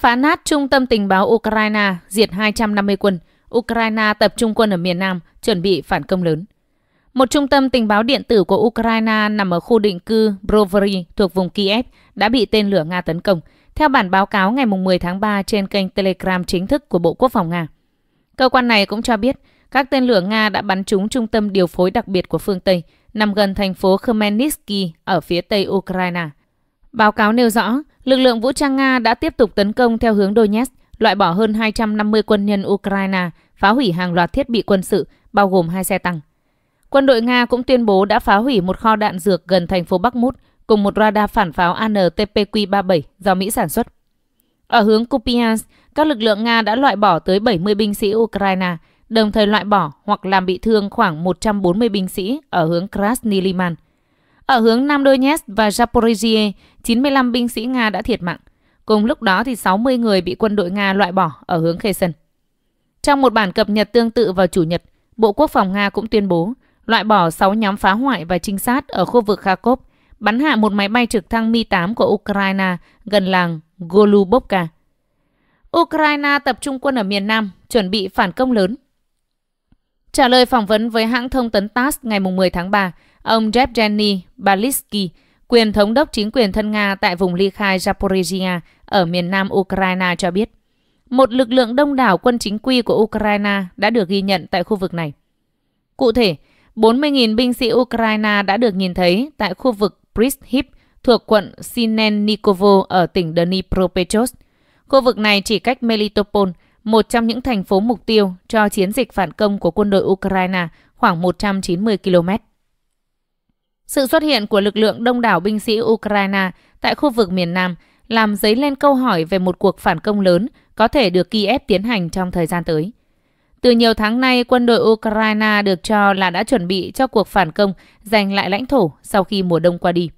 phá nát trung tâm tình báo Ukraine, diệt 250 quân. Ukraine tập trung quân ở miền Nam, chuẩn bị phản công lớn. Một trung tâm tình báo điện tử của Ukraine nằm ở khu định cư Brovary thuộc vùng Kiev đã bị tên lửa Nga tấn công, theo bản báo cáo ngày 10 tháng 3 trên kênh Telegram chính thức của Bộ Quốc phòng Nga. Cơ quan này cũng cho biết các tên lửa Nga đã bắn trúng trung tâm điều phối đặc biệt của phương Tây, nằm gần thành phố Khmelnytsky ở phía tây Ukraine. Báo cáo nêu rõ, Lực lượng vũ trang Nga đã tiếp tục tấn công theo hướng Donetsk, loại bỏ hơn 250 quân nhân Ukraine, phá hủy hàng loạt thiết bị quân sự, bao gồm hai xe tăng. Quân đội Nga cũng tuyên bố đã phá hủy một kho đạn dược gần thành phố Bắc Mút cùng một radar phản pháo ANTPQ-37 do Mỹ sản xuất. Ở hướng Kupiansk, các lực lượng Nga đã loại bỏ tới 70 binh sĩ Ukraine, đồng thời loại bỏ hoặc làm bị thương khoảng 140 binh sĩ ở hướng Krasny Liman. Ở hướng Nam Donetsk và Zaporizhia, 95 binh sĩ Nga đã thiệt mạng. Cùng lúc đó thì 60 người bị quân đội Nga loại bỏ ở hướng Kherson. Trong một bản cập nhật tương tự vào Chủ nhật, Bộ Quốc phòng Nga cũng tuyên bố loại bỏ 6 nhóm phá hoại và trinh sát ở khu vực Kharkov, bắn hạ một máy bay trực thăng Mi-8 của Ukraine gần làng Golubovka. Ukraine tập trung quân ở miền Nam, chuẩn bị phản công lớn. Trả lời phỏng vấn với hãng thông tấn TASS ngày 10 tháng 3, Ông Yevgeny Balitsky, quyền thống đốc chính quyền thân Nga tại vùng ly khai Zaporizhia ở miền nam Ukraine cho biết, một lực lượng đông đảo quân chính quy của Ukraine đã được ghi nhận tại khu vực này. Cụ thể, 40.000 binh sĩ Ukraine đã được nhìn thấy tại khu vực Priship thuộc quận Sinennikovo ở tỉnh Dnipropetrovsk. Khu vực này chỉ cách Melitopol, một trong những thành phố mục tiêu cho chiến dịch phản công của quân đội Ukraine khoảng 190 km. Sự xuất hiện của lực lượng đông đảo binh sĩ Ukraine tại khu vực miền Nam làm dấy lên câu hỏi về một cuộc phản công lớn có thể được Kiev tiến hành trong thời gian tới. Từ nhiều tháng nay, quân đội Ukraine được cho là đã chuẩn bị cho cuộc phản công giành lại lãnh thổ sau khi mùa đông qua đi.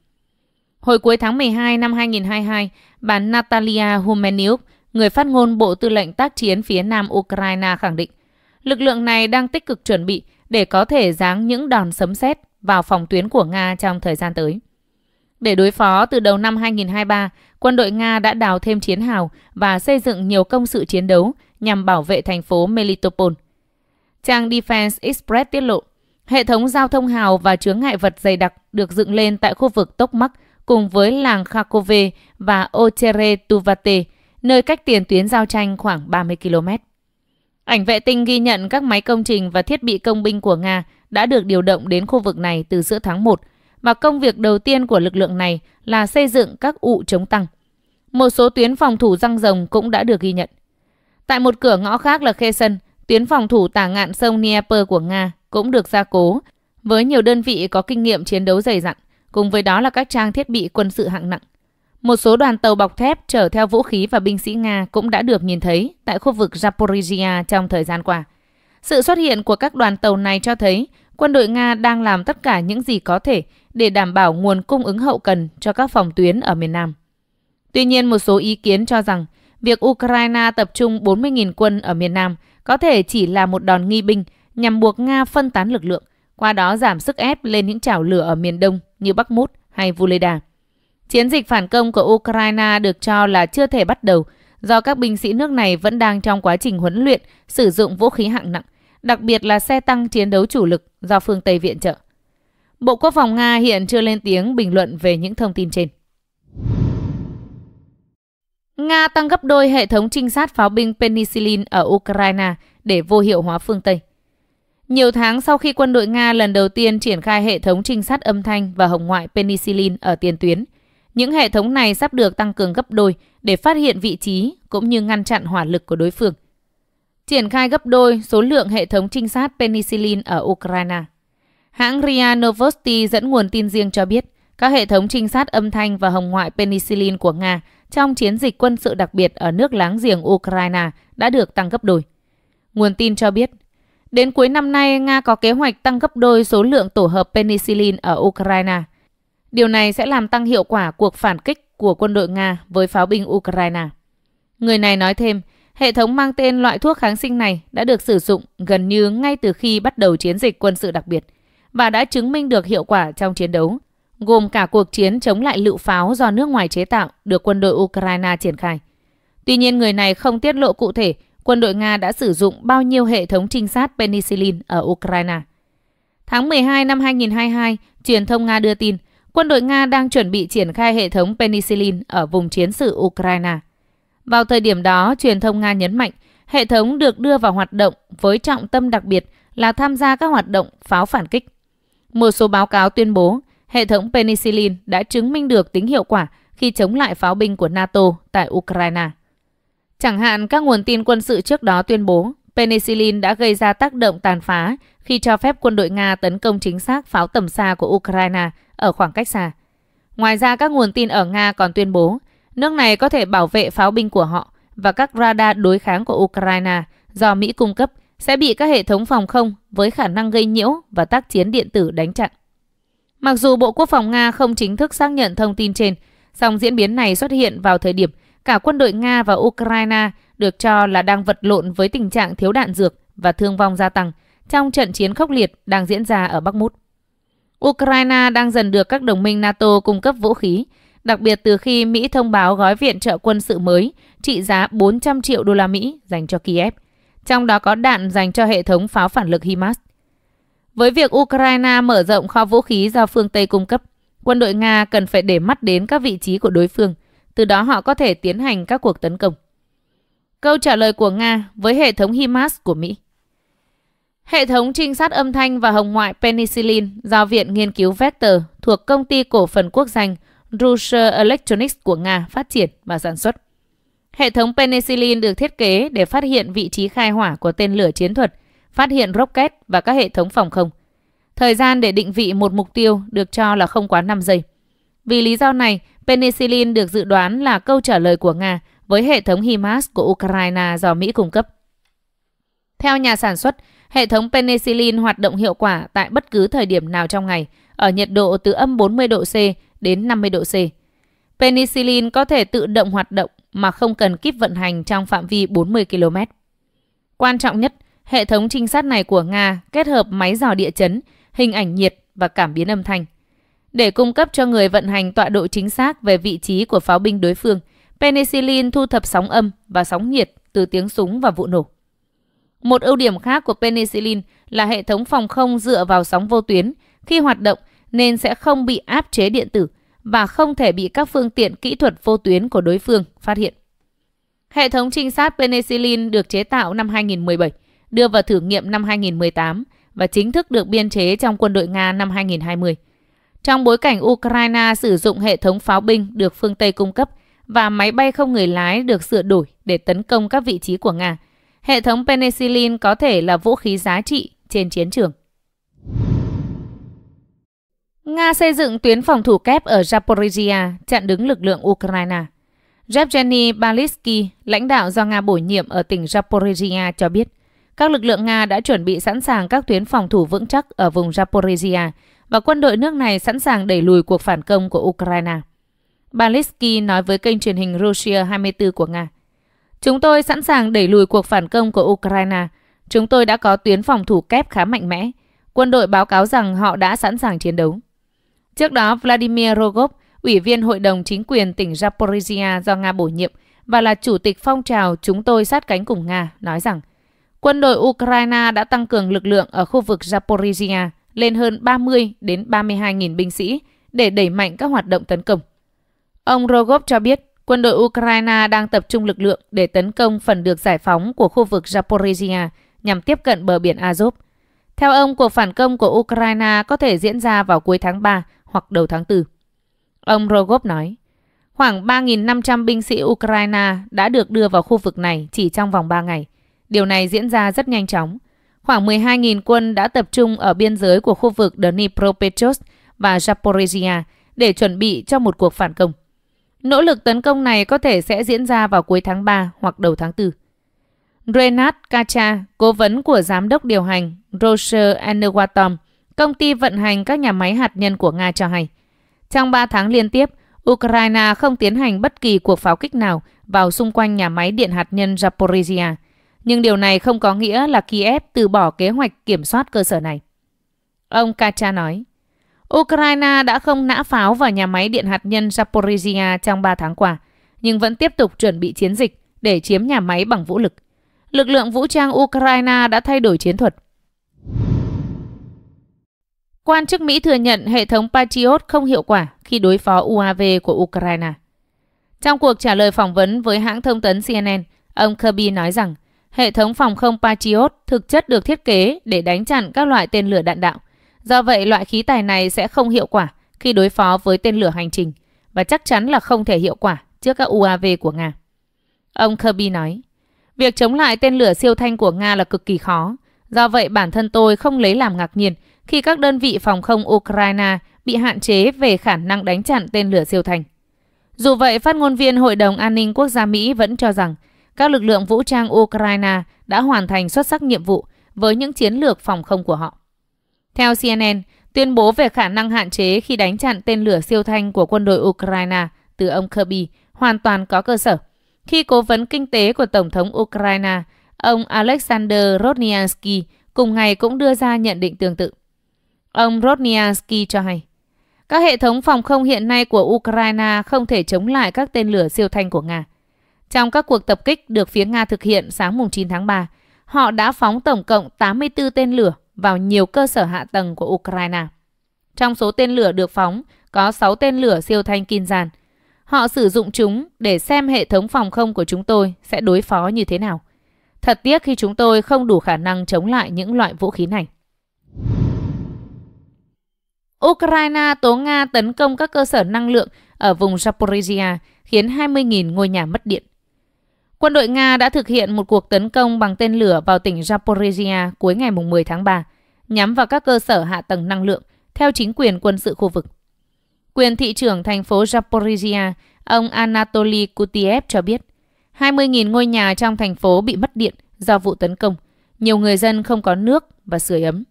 Hồi cuối tháng 12 năm 2022, bà Natalia Humeniuk, người phát ngôn Bộ Tư lệnh tác chiến phía Nam Ukraine khẳng định, lực lượng này đang tích cực chuẩn bị để có thể giáng những đòn sấm sét vào phòng tuyến của Nga trong thời gian tới. Để đối phó, từ đầu năm 2023, quân đội Nga đã đào thêm chiến hào và xây dựng nhiều công sự chiến đấu nhằm bảo vệ thành phố Melitopol. Trang Defense Express tiết lộ, hệ thống giao thông hào và chướng ngại vật dày đặc được dựng lên tại khu vực Tốc Mắc cùng với làng Khakove và Ochere Tuvate, nơi cách tiền tuyến giao tranh khoảng 30 km. Ảnh vệ tinh ghi nhận các máy công trình và thiết bị công binh của Nga đã được điều động đến khu vực này từ giữa tháng 1 mà công việc đầu tiên của lực lượng này là xây dựng các ụ chống tăng. Một số tuyến phòng thủ răng rồng cũng đã được ghi nhận. Tại một cửa ngõ khác là Khe Sân, tuyến phòng thủ tả ngạn sông Dnieper của Nga cũng được gia cố với nhiều đơn vị có kinh nghiệm chiến đấu dày dặn, cùng với đó là các trang thiết bị quân sự hạng nặng. Một số đoàn tàu bọc thép chở theo vũ khí và binh sĩ Nga cũng đã được nhìn thấy tại khu vực Zaporizhia trong thời gian qua. Sự xuất hiện của các đoàn tàu này cho thấy Quân đội Nga đang làm tất cả những gì có thể để đảm bảo nguồn cung ứng hậu cần cho các phòng tuyến ở miền Nam. Tuy nhiên, một số ý kiến cho rằng việc Ukraine tập trung 40.000 quân ở miền Nam có thể chỉ là một đòn nghi binh nhằm buộc Nga phân tán lực lượng, qua đó giảm sức ép lên những chảo lửa ở miền Đông như Bắc Mút hay Vuleda. Chiến dịch phản công của Ukraine được cho là chưa thể bắt đầu do các binh sĩ nước này vẫn đang trong quá trình huấn luyện sử dụng vũ khí hạng nặng đặc biệt là xe tăng chiến đấu chủ lực do phương Tây viện trợ. Bộ Quốc phòng Nga hiện chưa lên tiếng bình luận về những thông tin trên. Nga tăng gấp đôi hệ thống trinh sát pháo binh penicillin ở Ukraine để vô hiệu hóa phương Tây. Nhiều tháng sau khi quân đội Nga lần đầu tiên triển khai hệ thống trinh sát âm thanh và hồng ngoại penicillin ở tiền tuyến, những hệ thống này sắp được tăng cường gấp đôi để phát hiện vị trí cũng như ngăn chặn hỏa lực của đối phương triển khai gấp đôi số lượng hệ thống trinh sát penicillin ở Ukraine. Hãng RIA Novosti dẫn nguồn tin riêng cho biết, các hệ thống trinh sát âm thanh và hồng ngoại penicillin của Nga trong chiến dịch quân sự đặc biệt ở nước láng giềng Ukraine đã được tăng gấp đôi. Nguồn tin cho biết, đến cuối năm nay, Nga có kế hoạch tăng gấp đôi số lượng tổ hợp penicillin ở Ukraine. Điều này sẽ làm tăng hiệu quả cuộc phản kích của quân đội Nga với pháo binh Ukraine. Người này nói thêm, Hệ thống mang tên loại thuốc kháng sinh này đã được sử dụng gần như ngay từ khi bắt đầu chiến dịch quân sự đặc biệt và đã chứng minh được hiệu quả trong chiến đấu, gồm cả cuộc chiến chống lại lựu pháo do nước ngoài chế tạo được quân đội Ukraine triển khai. Tuy nhiên, người này không tiết lộ cụ thể quân đội Nga đã sử dụng bao nhiêu hệ thống trinh sát penicillin ở Ukraine. Tháng 12 năm 2022, truyền thông Nga đưa tin quân đội Nga đang chuẩn bị triển khai hệ thống penicillin ở vùng chiến sự Ukraine – vào thời điểm đó, truyền thông Nga nhấn mạnh hệ thống được đưa vào hoạt động với trọng tâm đặc biệt là tham gia các hoạt động pháo phản kích. Một số báo cáo tuyên bố hệ thống penicillin đã chứng minh được tính hiệu quả khi chống lại pháo binh của NATO tại Ukraine. Chẳng hạn các nguồn tin quân sự trước đó tuyên bố penicillin đã gây ra tác động tàn phá khi cho phép quân đội Nga tấn công chính xác pháo tầm xa của Ukraine ở khoảng cách xa. Ngoài ra, các nguồn tin ở Nga còn tuyên bố Nước này có thể bảo vệ pháo binh của họ và các radar đối kháng của Ukraine do Mỹ cung cấp sẽ bị các hệ thống phòng không với khả năng gây nhiễu và tác chiến điện tử đánh chặn. Mặc dù Bộ Quốc phòng Nga không chính thức xác nhận thông tin trên, song diễn biến này xuất hiện vào thời điểm cả quân đội Nga và Ukraine được cho là đang vật lộn với tình trạng thiếu đạn dược và thương vong gia tăng trong trận chiến khốc liệt đang diễn ra ở Bắc Mút. Ukraine đang dần được các đồng minh NATO cung cấp vũ khí, đặc biệt từ khi Mỹ thông báo gói viện trợ quân sự mới trị giá 400 triệu đô la Mỹ dành cho Kiev, trong đó có đạn dành cho hệ thống pháo phản lực HIMARS. Với việc Ukraine mở rộng kho vũ khí do phương Tây cung cấp, quân đội Nga cần phải để mắt đến các vị trí của đối phương, từ đó họ có thể tiến hành các cuộc tấn công. Câu trả lời của Nga với hệ thống HIMARS của Mỹ Hệ thống trinh sát âm thanh và hồng ngoại penicillin do Viện Nghiên cứu Vector thuộc Công ty Cổ phần Quốc danh Russia Electronics của Nga phát triển và sản xuất. Hệ thống penicillin được thiết kế để phát hiện vị trí khai hỏa của tên lửa chiến thuật, phát hiện rocket và các hệ thống phòng không. Thời gian để định vị một mục tiêu được cho là không quá 5 giây. Vì lý do này, penicillin được dự đoán là câu trả lời của Nga với hệ thống HIMARS của Ukraine do Mỹ cung cấp. Theo nhà sản xuất, hệ thống penicillin hoạt động hiệu quả tại bất cứ thời điểm nào trong ngày, ở nhiệt độ từ âm 40 độ C đến 50 độ C. Penicillin có thể tự động hoạt động mà không cần kíp vận hành trong phạm vi 40 km. Quan trọng nhất, hệ thống trinh sát này của Nga kết hợp máy dò địa chấn, hình ảnh nhiệt và cảm biến âm thanh. Để cung cấp cho người vận hành tọa độ chính xác về vị trí của pháo binh đối phương, penicillin thu thập sóng âm và sóng nhiệt từ tiếng súng và vụ nổ. Một ưu điểm khác của penicillin là hệ thống phòng không dựa vào sóng vô tuyến. Khi hoạt động, nên sẽ không bị áp chế điện tử và không thể bị các phương tiện kỹ thuật vô tuyến của đối phương phát hiện. Hệ thống trinh sát penicillin được chế tạo năm 2017, đưa vào thử nghiệm năm 2018 và chính thức được biên chế trong quân đội Nga năm 2020. Trong bối cảnh Ukraine sử dụng hệ thống pháo binh được phương Tây cung cấp và máy bay không người lái được sửa đổi để tấn công các vị trí của Nga, hệ thống penicillin có thể là vũ khí giá trị trên chiến trường. Nga xây dựng tuyến phòng thủ kép ở Zaporizhia chặn đứng lực lượng Ukraine. Yevgeny Balitsky, lãnh đạo do Nga bổ nhiệm ở tỉnh Zaporizhia cho biết, các lực lượng Nga đã chuẩn bị sẵn sàng các tuyến phòng thủ vững chắc ở vùng Zaporizhia và quân đội nước này sẵn sàng đẩy lùi cuộc phản công của Ukraine. Balitsky nói với kênh truyền hình Russia 24 của Nga. Chúng tôi sẵn sàng đẩy lùi cuộc phản công của Ukraine. Chúng tôi đã có tuyến phòng thủ kép khá mạnh mẽ. Quân đội báo cáo rằng họ đã sẵn sàng chiến đấu. Trước đó, Vladimir Rogov, Ủy viên Hội đồng Chính quyền tỉnh Zaporizhia do Nga bổ nhiệm và là chủ tịch phong trào Chúng tôi sát cánh cùng Nga, nói rằng quân đội Ukraine đã tăng cường lực lượng ở khu vực Zaporizhia lên hơn 30 đến 32.000 binh sĩ để đẩy mạnh các hoạt động tấn công. Ông Rogov cho biết quân đội Ukraine đang tập trung lực lượng để tấn công phần được giải phóng của khu vực Zaporizhia nhằm tiếp cận bờ biển Azov. Theo ông, cuộc phản công của Ukraine có thể diễn ra vào cuối tháng 3 hoặc đầu tháng 4. Ông Rogov nói, khoảng 3.500 binh sĩ Ukraine đã được đưa vào khu vực này chỉ trong vòng 3 ngày. Điều này diễn ra rất nhanh chóng. Khoảng 12.000 quân đã tập trung ở biên giới của khu vực Dnipropetrovsk và Zaporizhia để chuẩn bị cho một cuộc phản công. Nỗ lực tấn công này có thể sẽ diễn ra vào cuối tháng 3 hoặc đầu tháng 4. Renat Kacha, cố vấn của giám đốc điều hành Roger Enerwatom, công ty vận hành các nhà máy hạt nhân của Nga cho hay. Trong 3 tháng liên tiếp, Ukraine không tiến hành bất kỳ cuộc pháo kích nào vào xung quanh nhà máy điện hạt nhân Zaporizhia, nhưng điều này không có nghĩa là Kiev từ bỏ kế hoạch kiểm soát cơ sở này. Ông Kacha nói, Ukraine đã không nã pháo vào nhà máy điện hạt nhân Zaporizhia trong 3 tháng qua, nhưng vẫn tiếp tục chuẩn bị chiến dịch để chiếm nhà máy bằng vũ lực. Lực lượng vũ trang Ukraine đã thay đổi chiến thuật, Quan chức Mỹ thừa nhận hệ thống Patriot không hiệu quả khi đối phó UAV của Ukraine. Trong cuộc trả lời phỏng vấn với hãng thông tấn CNN, ông Kirby nói rằng hệ thống phòng không Patriot thực chất được thiết kế để đánh chặn các loại tên lửa đạn đạo. Do vậy, loại khí tài này sẽ không hiệu quả khi đối phó với tên lửa hành trình và chắc chắn là không thể hiệu quả trước các UAV của Nga. Ông Kirby nói, việc chống lại tên lửa siêu thanh của Nga là cực kỳ khó. Do vậy, bản thân tôi không lấy làm ngạc nhiên – khi các đơn vị phòng không Ukraine bị hạn chế về khả năng đánh chặn tên lửa siêu thanh. Dù vậy, phát ngôn viên Hội đồng An ninh Quốc gia Mỹ vẫn cho rằng các lực lượng vũ trang Ukraine đã hoàn thành xuất sắc nhiệm vụ với những chiến lược phòng không của họ. Theo CNN, tuyên bố về khả năng hạn chế khi đánh chặn tên lửa siêu thanh của quân đội Ukraine từ ông Kirby hoàn toàn có cơ sở. Khi cố vấn kinh tế của Tổng thống Ukraine, ông Alexander Rodnyansky cùng ngày cũng đưa ra nhận định tương tự. Ông Rodniansky cho hay, các hệ thống phòng không hiện nay của Ukraine không thể chống lại các tên lửa siêu thanh của Nga. Trong các cuộc tập kích được phía Nga thực hiện sáng 9 tháng 3, họ đã phóng tổng cộng 84 tên lửa vào nhiều cơ sở hạ tầng của Ukraine. Trong số tên lửa được phóng, có 6 tên lửa siêu thanh Kinzhan. Họ sử dụng chúng để xem hệ thống phòng không của chúng tôi sẽ đối phó như thế nào. Thật tiếc khi chúng tôi không đủ khả năng chống lại những loại vũ khí này. Ukraine tố Nga tấn công các cơ sở năng lượng ở vùng Zaporizhia, khiến 20.000 ngôi nhà mất điện. Quân đội Nga đã thực hiện một cuộc tấn công bằng tên lửa vào tỉnh Zaporizhia cuối ngày 10 tháng 3, nhắm vào các cơ sở hạ tầng năng lượng, theo chính quyền quân sự khu vực. Quyền thị trưởng thành phố Zaporizhia, ông Anatoly Kutiev cho biết, 20.000 ngôi nhà trong thành phố bị mất điện do vụ tấn công. Nhiều người dân không có nước và sưởi ấm.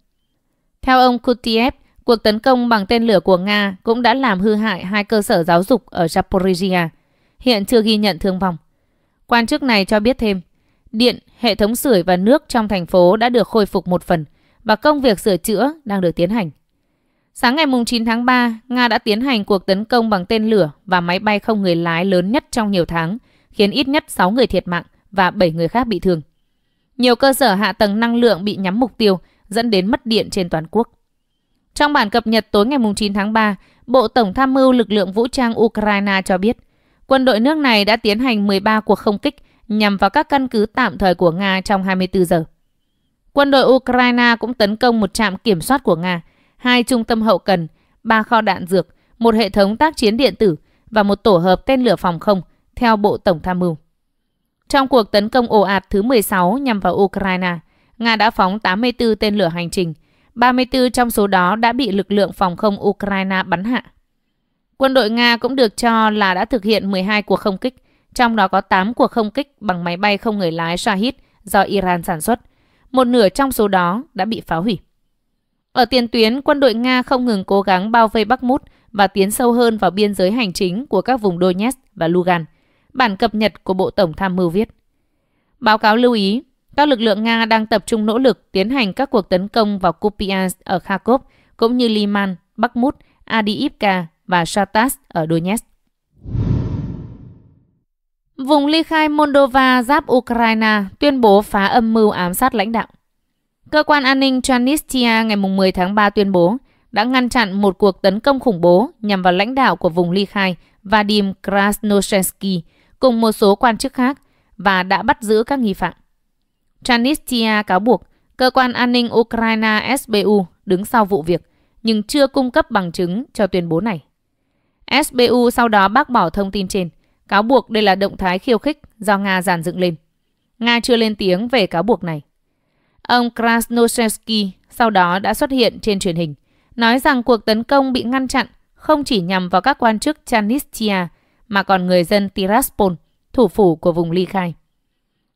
Theo ông Kutiev, Cuộc tấn công bằng tên lửa của Nga cũng đã làm hư hại hai cơ sở giáo dục ở Zaporizhia, hiện chưa ghi nhận thương vong. Quan chức này cho biết thêm, điện, hệ thống sưởi và nước trong thành phố đã được khôi phục một phần và công việc sửa chữa đang được tiến hành. Sáng ngày 9 tháng 3, Nga đã tiến hành cuộc tấn công bằng tên lửa và máy bay không người lái lớn nhất trong nhiều tháng, khiến ít nhất 6 người thiệt mạng và 7 người khác bị thương. Nhiều cơ sở hạ tầng năng lượng bị nhắm mục tiêu, dẫn đến mất điện trên toàn quốc. Trong bản cập nhật tối ngày 9 tháng 3, Bộ Tổng tham mưu lực lượng vũ trang Ukraine cho biết, quân đội nước này đã tiến hành 13 cuộc không kích nhằm vào các căn cứ tạm thời của Nga trong 24 giờ. Quân đội Ukraine cũng tấn công một trạm kiểm soát của Nga, hai trung tâm hậu cần, ba kho đạn dược, một hệ thống tác chiến điện tử và một tổ hợp tên lửa phòng không, theo Bộ Tổng tham mưu. Trong cuộc tấn công ồ ạt thứ 16 nhằm vào Ukraine, Nga đã phóng 84 tên lửa hành trình, 34 trong số đó đã bị lực lượng phòng không Ukraine bắn hạ. Quân đội Nga cũng được cho là đã thực hiện 12 cuộc không kích, trong đó có 8 cuộc không kích bằng máy bay không người lái Shahid do Iran sản xuất. Một nửa trong số đó đã bị phá hủy. Ở tiền tuyến, quân đội Nga không ngừng cố gắng bao vây Bắc Bakhmut và tiến sâu hơn vào biên giới hành chính của các vùng Donetsk và Lugan. Bản cập nhật của Bộ Tổng Tham mưu viết. Báo cáo lưu ý, các lực lượng Nga đang tập trung nỗ lực tiến hành các cuộc tấn công vào Kupiansk ở Kharkov, cũng như Liman, Bakhmut, Adiivka và Shatas ở Donetsk. Vùng ly khai Moldova giáp Ukraine tuyên bố phá âm mưu ám sát lãnh đạo. Cơ quan an ninh Transnistria ngày 10 tháng 3 tuyên bố đã ngăn chặn một cuộc tấn công khủng bố nhằm vào lãnh đạo của vùng ly khai Vadim Krasnoshensky cùng một số quan chức khác và đã bắt giữ các nghi phạm. Transnistria cáo buộc cơ quan an ninh Ukraine SBU đứng sau vụ việc nhưng chưa cung cấp bằng chứng cho tuyên bố này. SBU sau đó bác bỏ thông tin trên, cáo buộc đây là động thái khiêu khích do Nga giàn dựng lên. Nga chưa lên tiếng về cáo buộc này. Ông Krasnoshevsky sau đó đã xuất hiện trên truyền hình, nói rằng cuộc tấn công bị ngăn chặn không chỉ nhằm vào các quan chức Chanistria mà còn người dân Tiraspol, thủ phủ của vùng ly khai.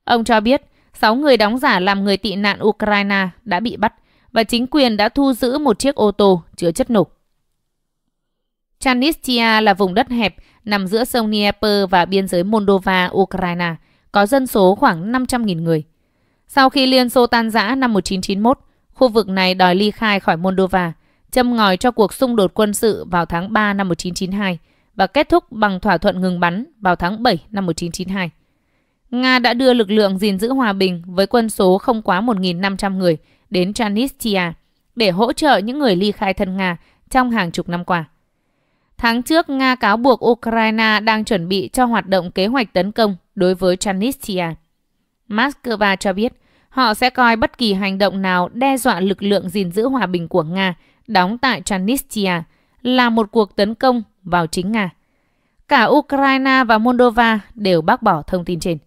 Ông cho biết 6 người đóng giả làm người tị nạn Ukraine đã bị bắt và chính quyền đã thu giữ một chiếc ô tô chứa chất nổ. Transnistria là vùng đất hẹp nằm giữa sông Dnieper và biên giới Moldova, Ukraine, có dân số khoảng 500.000 người. Sau khi Liên Xô tan rã năm 1991, khu vực này đòi ly khai khỏi Moldova, châm ngòi cho cuộc xung đột quân sự vào tháng 3 năm 1992 và kết thúc bằng thỏa thuận ngừng bắn vào tháng 7 năm 1992. Nga đã đưa lực lượng gìn giữ hòa bình với quân số không quá 1.500 người đến Transnistria để hỗ trợ những người ly khai thân Nga trong hàng chục năm qua. Tháng trước, Nga cáo buộc Ukraine đang chuẩn bị cho hoạt động kế hoạch tấn công đối với Transnistria. Moscow cho biết họ sẽ coi bất kỳ hành động nào đe dọa lực lượng gìn giữ hòa bình của Nga đóng tại Transnistria là một cuộc tấn công vào chính Nga. Cả Ukraine và Moldova đều bác bỏ thông tin trên.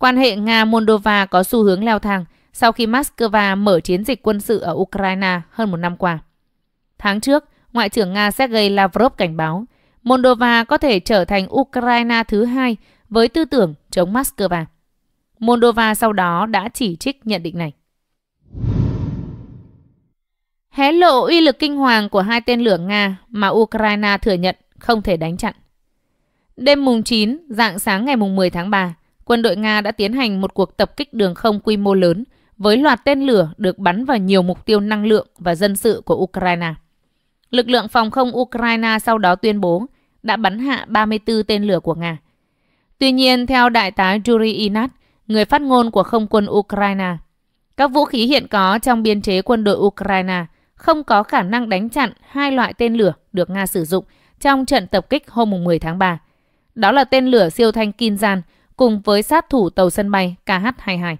Quan hệ Nga-Moldova có xu hướng leo thang sau khi Moscow mở chiến dịch quân sự ở Ukraine hơn một năm qua. Tháng trước, Ngoại trưởng Nga Sergei Lavrov cảnh báo Moldova có thể trở thành Ukraine thứ hai với tư tưởng chống Moscow. Moldova sau đó đã chỉ trích nhận định này. Hé lộ uy lực kinh hoàng của hai tên lửa Nga mà Ukraine thừa nhận không thể đánh chặn. Đêm mùng 9, dạng sáng ngày mùng 10 tháng 3, quân đội Nga đã tiến hành một cuộc tập kích đường không quy mô lớn với loạt tên lửa được bắn vào nhiều mục tiêu năng lượng và dân sự của Ukraine. Lực lượng phòng không Ukraine sau đó tuyên bố đã bắn hạ 34 tên lửa của Nga. Tuy nhiên, theo đại tá Yuri Inat, người phát ngôn của không quân Ukraine, các vũ khí hiện có trong biên chế quân đội Ukraine không có khả năng đánh chặn hai loại tên lửa được Nga sử dụng trong trận tập kích hôm 10 tháng 3. Đó là tên lửa siêu thanh Kinzhan cùng với sát thủ tàu sân bay KH-22.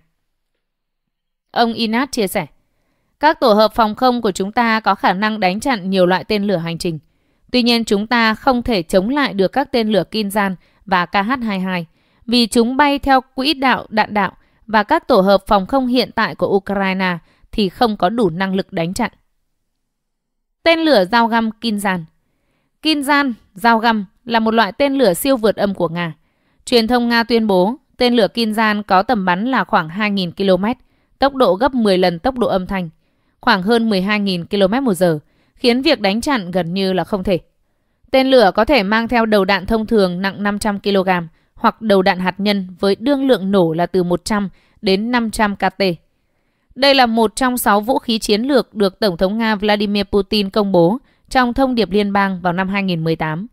Ông Inat chia sẻ, các tổ hợp phòng không của chúng ta có khả năng đánh chặn nhiều loại tên lửa hành trình. Tuy nhiên chúng ta không thể chống lại được các tên lửa Kinzan và KH-22 vì chúng bay theo quỹ đạo đạn đạo và các tổ hợp phòng không hiện tại của Ukraine thì không có đủ năng lực đánh chặn. Tên lửa dao găm Kinzan Kinzan, dao găm là một loại tên lửa siêu vượt âm của Nga. Truyền thông Nga tuyên bố tên lửa Kinzhan có tầm bắn là khoảng 2.000 km, tốc độ gấp 10 lần tốc độ âm thanh, khoảng hơn 12.000 km một giờ, khiến việc đánh chặn gần như là không thể. Tên lửa có thể mang theo đầu đạn thông thường nặng 500 kg hoặc đầu đạn hạt nhân với đương lượng nổ là từ 100 đến 500 kt. Đây là một trong 6 vũ khí chiến lược được Tổng thống Nga Vladimir Putin công bố trong thông điệp liên bang vào năm 2018.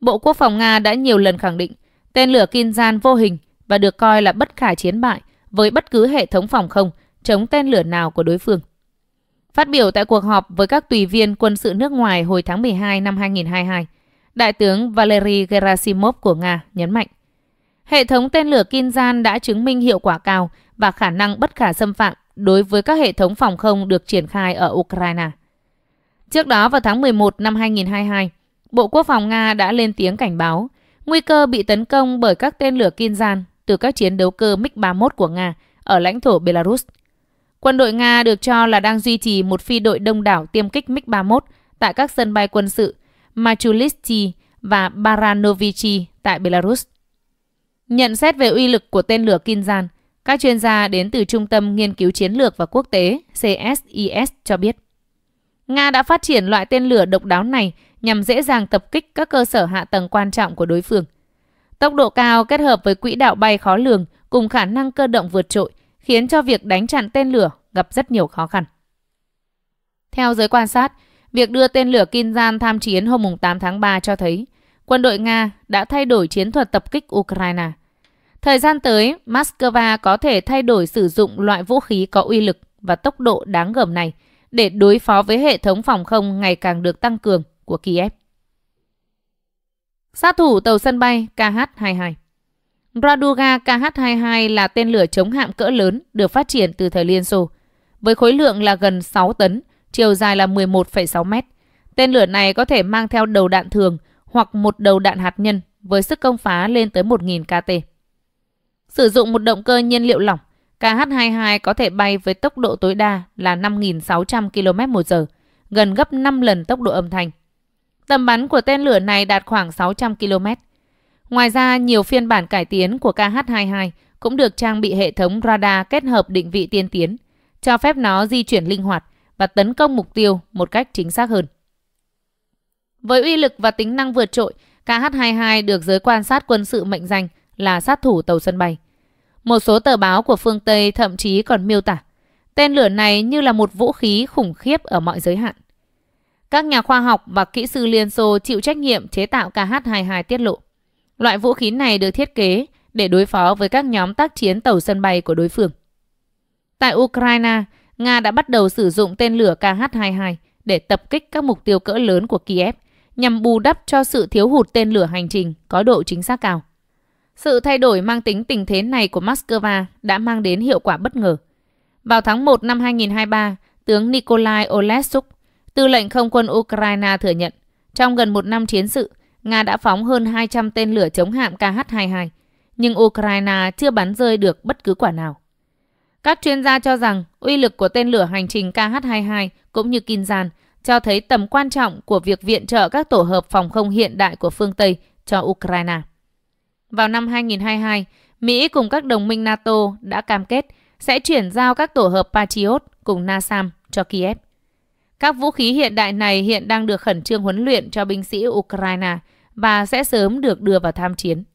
Bộ Quốc phòng Nga đã nhiều lần khẳng định Tên lửa Kinzhan vô hình và được coi là bất khả chiến bại với bất cứ hệ thống phòng không chống tên lửa nào của đối phương. Phát biểu tại cuộc họp với các tùy viên quân sự nước ngoài hồi tháng 12 năm 2022, Đại tướng Valery Gerasimov của Nga nhấn mạnh Hệ thống tên lửa Kinzhan đã chứng minh hiệu quả cao và khả năng bất khả xâm phạm đối với các hệ thống phòng không được triển khai ở Ukraine. Trước đó vào tháng 11 năm 2022, Bộ Quốc phòng Nga đã lên tiếng cảnh báo Nguy cơ bị tấn công bởi các tên lửa Kinzhan từ các chiến đấu cơ MiG-31 của Nga ở lãnh thổ Belarus. Quân đội Nga được cho là đang duy trì một phi đội đông đảo tiêm kích MiG-31 tại các sân bay quân sự Machulisti và Baranovichi tại Belarus. Nhận xét về uy lực của tên lửa Kinzhan, các chuyên gia đến từ Trung tâm Nghiên cứu Chiến lược và Quốc tế CSIS cho biết Nga đã phát triển loại tên lửa độc đáo này nhằm dễ dàng tập kích các cơ sở hạ tầng quan trọng của đối phương. Tốc độ cao kết hợp với quỹ đạo bay khó lường cùng khả năng cơ động vượt trội khiến cho việc đánh chặn tên lửa gặp rất nhiều khó khăn. Theo giới quan sát, việc đưa tên lửa Kinzhan tham chiến hôm 8 tháng 3 cho thấy quân đội Nga đã thay đổi chiến thuật tập kích Ukraine. Thời gian tới, Moscow có thể thay đổi sử dụng loại vũ khí có uy lực và tốc độ đáng gờm này – để đối phó với hệ thống phòng không ngày càng được tăng cường của Kiev. Sát thủ tàu sân bay KH-22 Raduga KH-22 là tên lửa chống hạm cỡ lớn được phát triển từ thời Liên Xô, với khối lượng là gần 6 tấn, chiều dài là 11,6 mét. Tên lửa này có thể mang theo đầu đạn thường hoặc một đầu đạn hạt nhân với sức công phá lên tới 1.000 KT. Sử dụng một động cơ nhiên liệu lỏng KH-22 có thể bay với tốc độ tối đa là 5.600 km h gần gấp 5 lần tốc độ âm thanh. Tầm bắn của tên lửa này đạt khoảng 600 km. Ngoài ra, nhiều phiên bản cải tiến của KH-22 cũng được trang bị hệ thống radar kết hợp định vị tiên tiến, cho phép nó di chuyển linh hoạt và tấn công mục tiêu một cách chính xác hơn. Với uy lực và tính năng vượt trội, KH-22 được giới quan sát quân sự mệnh danh là sát thủ tàu sân bay. Một số tờ báo của phương Tây thậm chí còn miêu tả tên lửa này như là một vũ khí khủng khiếp ở mọi giới hạn. Các nhà khoa học và kỹ sư Liên Xô chịu trách nhiệm chế tạo KH-22 tiết lộ. Loại vũ khí này được thiết kế để đối phó với các nhóm tác chiến tàu sân bay của đối phương. Tại Ukraine, Nga đã bắt đầu sử dụng tên lửa KH-22 để tập kích các mục tiêu cỡ lớn của Kiev nhằm bù đắp cho sự thiếu hụt tên lửa hành trình có độ chính xác cao. Sự thay đổi mang tính tình thế này của Moscow đã mang đến hiệu quả bất ngờ. Vào tháng 1 năm 2023, tướng Nikolai Oleshuk, tư lệnh không quân Ukraine thừa nhận, trong gần một năm chiến sự, Nga đã phóng hơn 200 tên lửa chống hạm KH-22, nhưng Ukraine chưa bắn rơi được bất cứ quả nào. Các chuyên gia cho rằng uy lực của tên lửa hành trình KH-22 cũng như Kinzhan cho thấy tầm quan trọng của việc viện trợ các tổ hợp phòng không hiện đại của phương Tây cho Ukraine vào năm 2022, Mỹ cùng các đồng minh NATO đã cam kết sẽ chuyển giao các tổ hợp Patriot cùng NASAM cho Kiev. Các vũ khí hiện đại này hiện đang được khẩn trương huấn luyện cho binh sĩ Ukraine và sẽ sớm được đưa vào tham chiến.